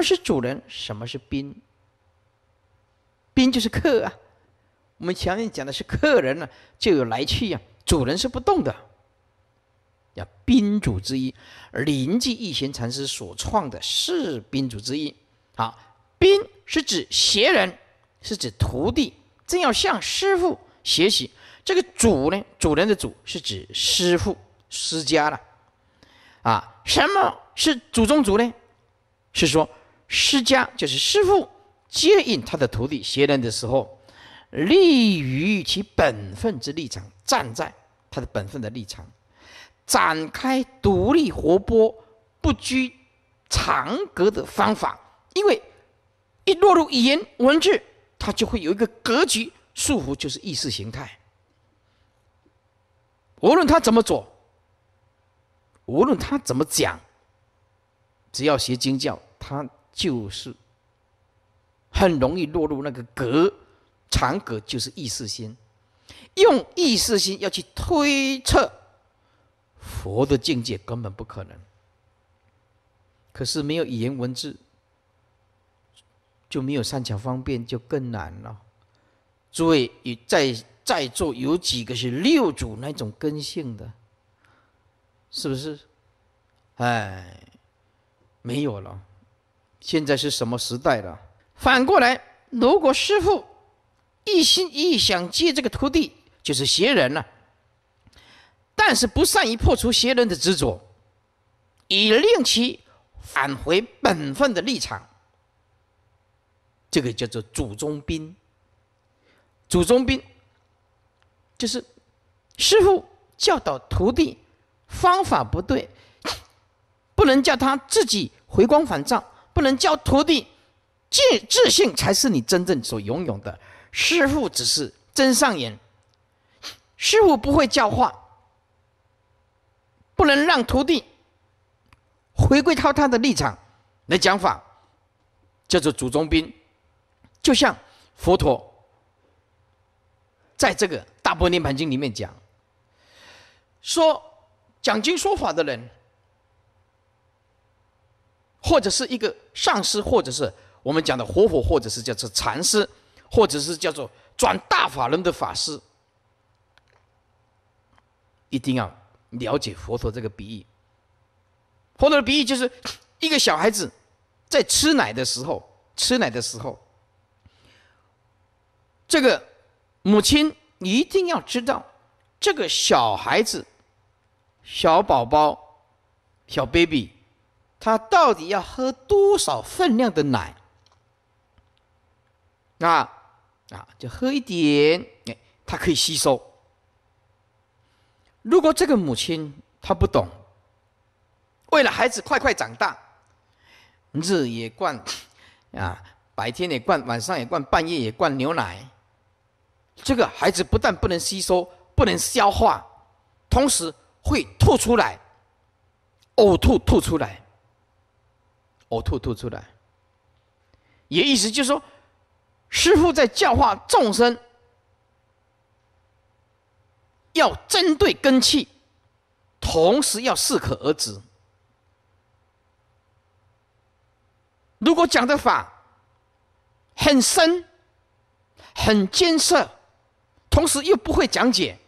什么是主人？什么是宾？宾就是客啊。我们前面讲的是客人呢，就有来去呀。主人是不动的，叫宾主之一。临济一贤禅师所创的是宾主之一。好，宾是指学人，是指徒弟，正要向师傅学习。这个主呢，主人的主是指师傅师家了。啊，什么是主宗主呢？是说。施家就是师父接引他的徒弟学人的时候，立于其本分之立场，站在他的本分的立场，展开独立活泼、不拘长格的方法。因为一落入语言文字，他就会有一个格局束缚，就是意识形态。无论他怎么做，无论他怎么讲，只要学经教，他。就是很容易落入那个格，长格就是意识心，用意识心要去推测佛的境界，根本不可能。可是没有语言文字，就没有善巧方便，就更难了。诸位在在座有几个是六祖那种根性的？是不是？哎，没有了。现在是什么时代了？反过来，如果师傅一心一意想接这个徒弟，就是邪人了。但是不善于破除邪人的执着，以令其返回本分的立场，这个叫做“祖宗兵”。祖宗兵就是师傅教导徒弟方法不对，不能叫他自己回光返照。不能教徒弟，自自信才是你真正所拥有。的师傅只是真上人，师傅不会教化，不能让徒弟回归到他的立场来讲法，叫做祖宗兵。就像佛陀在这个《大波涅盘经》里面讲，说讲经说法的人。或者是一个上师，或者是我们讲的活佛，或者是叫做禅师，或者是叫做转大法轮的法师，一定要了解佛陀这个比喻。佛陀的比喻就是一个小孩子在吃奶的时候，吃奶的时候，这个母亲一定要知道这个小孩子、小宝宝、小 baby。他到底要喝多少分量的奶？啊啊，就喝一点，哎，他可以吸收。如果这个母亲她不懂，为了孩子快快长大，日也灌啊，白天也灌，晚上也灌，半夜也灌牛奶，这个孩子不但不能吸收，不能消化，同时会吐出来，呕吐吐出来。呕吐吐出来，也意思就是说，师父在教化众生，要针对根气，同时要适可而止。如果讲的法很深、很艰涩，同时又不会讲解，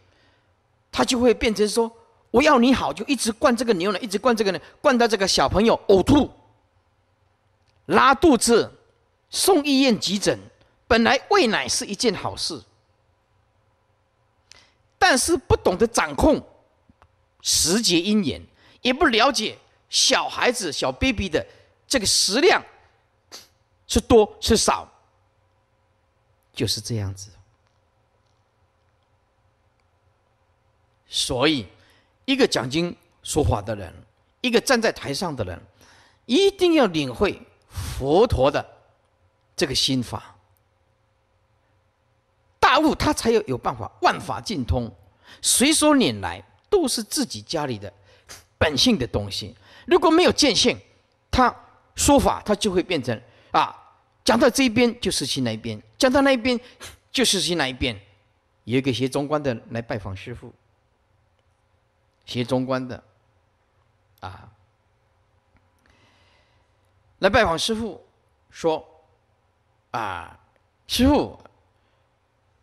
他就会变成说：“我要你好，就一直灌这个牛奶，一直灌这个呢，灌到这个小朋友呕吐。”拉肚子，送医院急诊。本来喂奶是一件好事，但是不懂得掌控时节因缘，也不了解小孩子小 baby 的这个食量是多是少，就是这样子。所以，一个讲经说法的人，一个站在台上的人，一定要领会。佛陀的这个心法，大悟他才要有办法，万法尽通，随手拈来都是自己家里的本性的东西。如果没有见性，他说法他就会变成啊，讲到这边就是去那一边，讲到那一边就是去那一边。有一个学中观的来拜访师傅，学中观的，啊。来拜访师傅，说：“啊，师傅，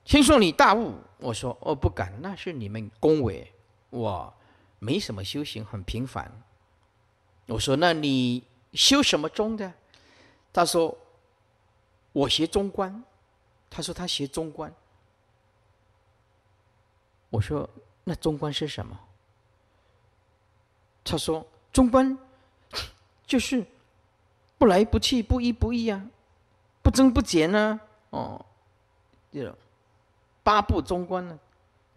听说你大悟。”我说：“我不敢，那是你们恭维我，没什么修行，很平凡。”我说：“那你修什么宗的？”他说：“我学中观。”他说他学中观。我说：“那中观是什么？”他说：“中观就是。”不来不去，不依不依啊，不增不减呢，哦，这种八不中观呢，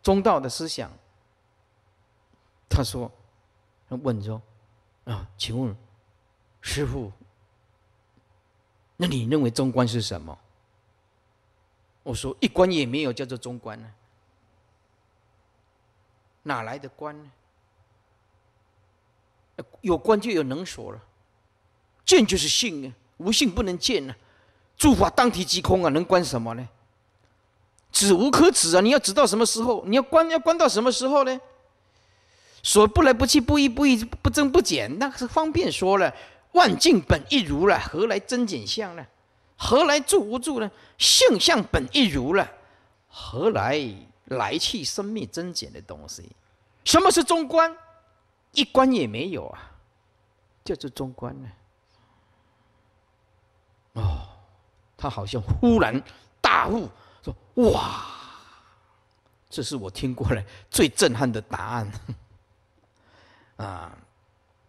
中道的思想。他说，他问说，啊，请问，师傅，那你认为中观是什么？我说一观也没有，叫做中观呢，哪来的观呢？有观就有能所了。见就是性啊，无性不能见啊。诸法当体即空啊，能观什么呢？止无可止啊！你要直到什么时候？你要观，要观到什么时候呢？说不来不去，不一不依，不增不减，那是方便说了。万境本一如了，何来增减相呢？何来住无住呢？性相本一如了，何来来去生灭增减的东西？什么是中观？一观也没有啊，叫做中观呢。哦，他好像忽然大悟，说：“哇，这是我听过来最震撼的答案 啊！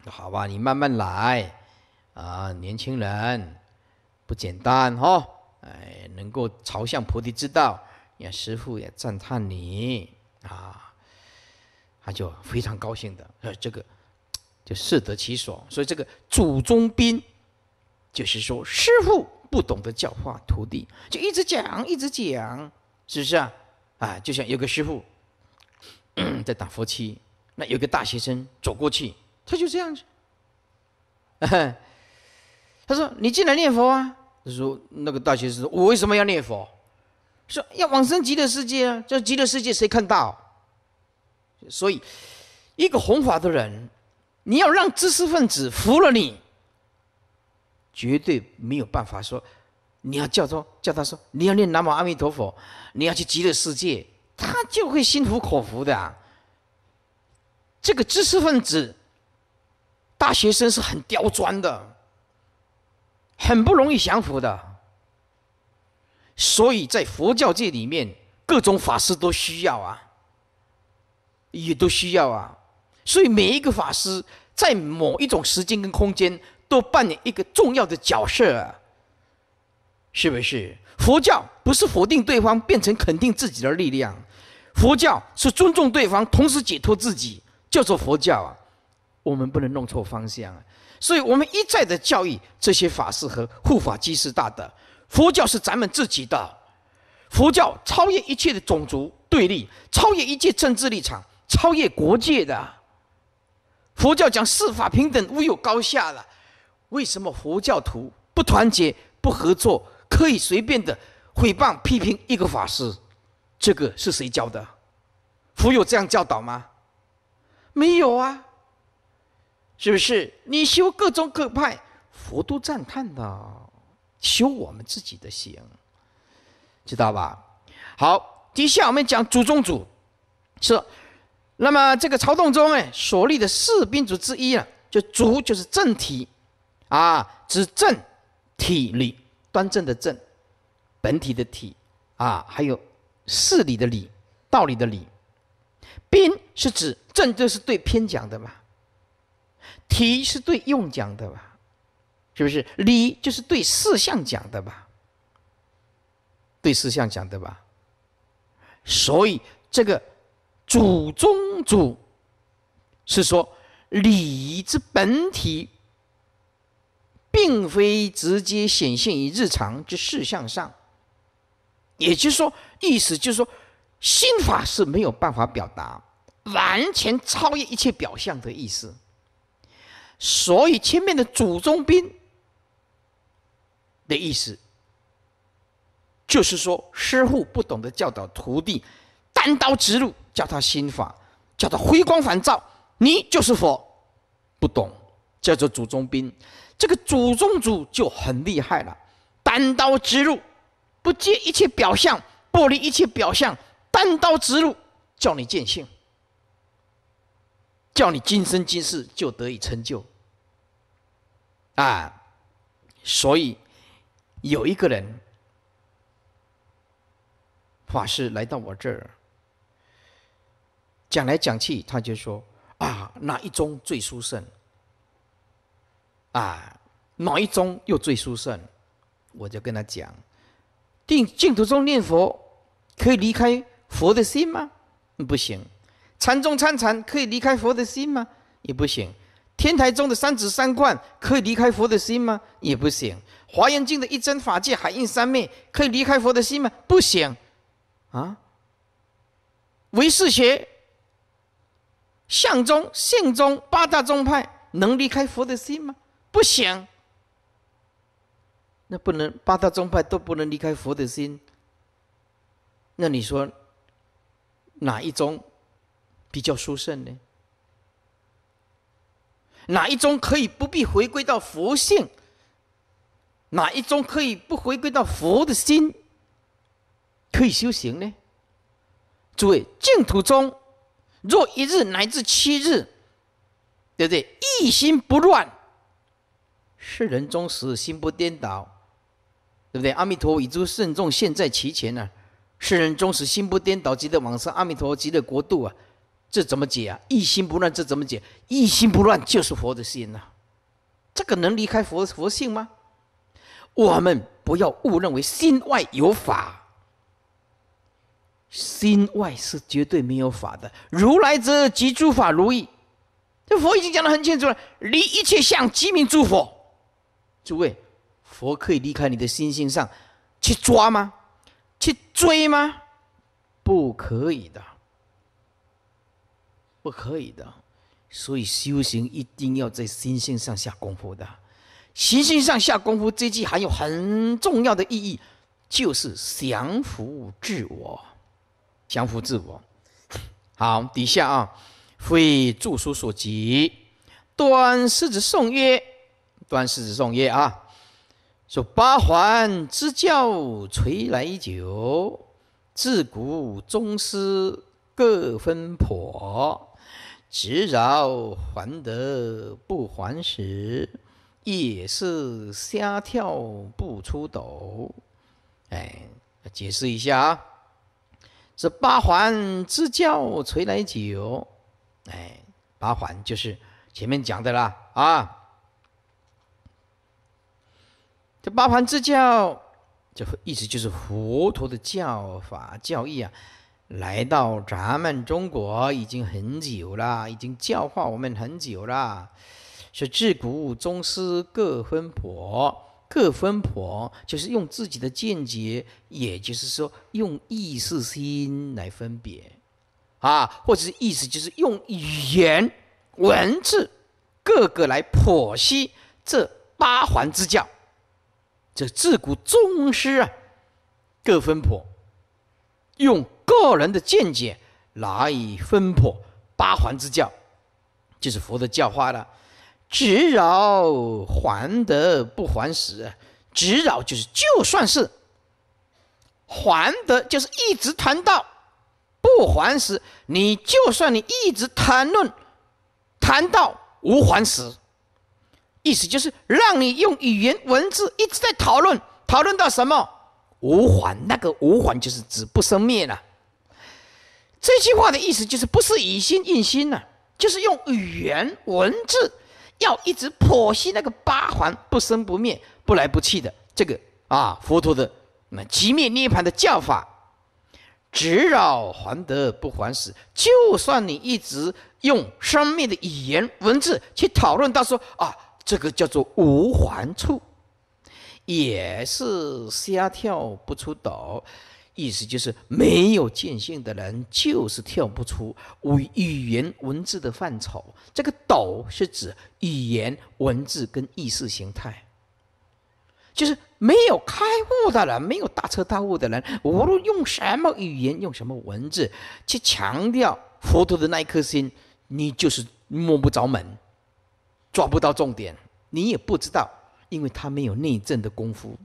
好吧，你慢慢来啊，年轻人不简单哦。哎，能够朝向菩提之道，你看师傅也赞叹你啊，他就非常高兴的，呃，这个就适得其所。所以这个祖宗兵。就是说，师傅不懂得教化徒弟，就一直讲，一直讲，是不是啊？啊，就像有个师傅在打佛七，那有个大学生走过去，他就这样子，他说：“你进来念佛啊。”他说：“那个大学生，我为什么要念佛？说要往生极乐世界啊，这极乐世界谁看到？所以，一个弘法的人，你要让知识分子服了你。”绝对没有办法说，你要叫做叫他说，你要念南无阿弥陀佛，你要去极乐世界，他就会心服口服的。啊。这个知识分子、大学生是很刁钻的，很不容易降服的。所以在佛教界里面，各种法师都需要啊，也都需要啊，所以每一个法师在某一种时间跟空间。都扮演一个重要的角色，是不是？佛教不是否定对方，变成肯定自己的力量。佛教是尊重对方，同时解脱自己。叫做佛教啊，我们不能弄错方向啊。所以我们一再的教育这些法师和护法居士大德，佛教是咱们自己的，佛教超越一切的种族对立，超越一切政治立场，超越国界的。佛教讲四法平等，无有高下了。为什么佛教徒不团结、不合作，可以随便的诽谤、批评一个法师？这个是谁教的？佛有这样教导吗？没有啊。是不是你修各种各派佛都赞叹的？修我们自己的行，知道吧？好，底下我们讲祖宗主，是那么这个曹洞宗哎所立的四宾主之一啊，就主就是正体。啊，指正体理端正的正，本体的体啊，还有事理的理，道理的理。宾是指正，就是对偏讲的吧？题是对用讲的吧？是不是理就是对事项讲的吧？对事项讲的吧？所以这个主中主是说理之本体。并非直接显现于日常之事象上，也就是说，意思就是说，心法是没有办法表达，完全超越一切表象的意思。所以前面的“祖宗兵”的意思，就是说，师傅不懂得教导徒弟，单刀直入，教他心法，叫他回光返照”。你就是佛，不懂，叫做“祖宗兵”。这个祖宗主就很厉害了，单刀直入，不接一切表象，剥离一切表象，单刀直入，叫你见性，叫你今生今世就得以成就。啊，所以有一个人，法师来到我这儿，讲来讲去，他就说啊，哪一宗最殊胜？啊，哪一宗又最殊胜？我就跟他讲，定净土宗念佛可以离开佛的心吗？不行。禅宗参禅可以离开佛的心吗？也不行。天台宗的三止三观可以离开佛的心吗？也不行。华严经的一真法界海印三昧可以离开佛的心吗？不行。啊，唯识学、相宗、性宗八大宗派能离开佛的心吗？不行，那不能八大宗派都不能离开佛的心。那你说哪一宗比较殊胜呢？哪一宗可以不必回归到佛性？哪一宗可以不回归到佛的心，可以修行呢？诸位，净土中若一日乃至七日，对不对？一心不乱。世人终时心不颠倒，对不对？阿弥陀佛，以诸圣众现在其前呢。世人终时心不颠倒，即得往生阿弥陀佛极乐国度啊，这怎么解啊？一心不乱这怎么解？一心不乱就是佛的心呐，这个能离开佛佛性吗？我们不要误认为心外有法，心外是绝对没有法的。如来者即诸法如意，这佛已经讲的很清楚了，离一切相即名诸佛。诸位，佛可以离开你的心性上，去抓吗？去追吗？不可以的，不可以的。所以修行一定要在心性上下功夫的。心性上下功夫，这句还有很重要的意义，就是降服自我，降服自我。好，底下啊，非著书所及，端世子颂曰。断世子诵业啊，说八环之教垂来久，自古宗师各分婆，直饶还得不还时，也是瞎跳不出斗。哎，解释一下啊，这八环之教垂来久，哎，八环就是前面讲的啦啊。这八环之教，这意思就是佛陀的教法教义啊，来到咱们中国已经很久了，已经教化我们很久了。是自古宗师各分婆，各分婆就是用自己的见解，也就是说用意识心来分别啊，或者是意思就是用语言文字，各个来剖析这八环之教。这自古宗师啊，各分破，用个人的见解来以分破八环之教，就是佛的教化了。只扰还得不还时，只扰就是就算是还得，就是一直谈到不还时，你就算你一直谈论谈到无还时。意思就是让你用语言文字一直在讨论，讨论到什么无还？那个无还就是指不生灭了。这句话的意思就是不是以心印心了，就是用语言文字要一直剖析那个八环不生不灭、不来不去的这个啊，佛陀的那即灭涅盘的教法，只扰还得不还死。就算你一直用生命的语言文字去讨论，到说啊。这个叫做无环处，也是瞎跳不出斗，意思就是没有见性的人，就是跳不出语语言文字的范畴。这个“斗是指语言文字跟意识形态。就是没有开悟的人，没有大彻大悟的人，无论用什么语言，用什么文字去强调佛陀的那一颗心，你就是摸不着门。抓不到重点，你也不知道，因为他没有内证的功夫。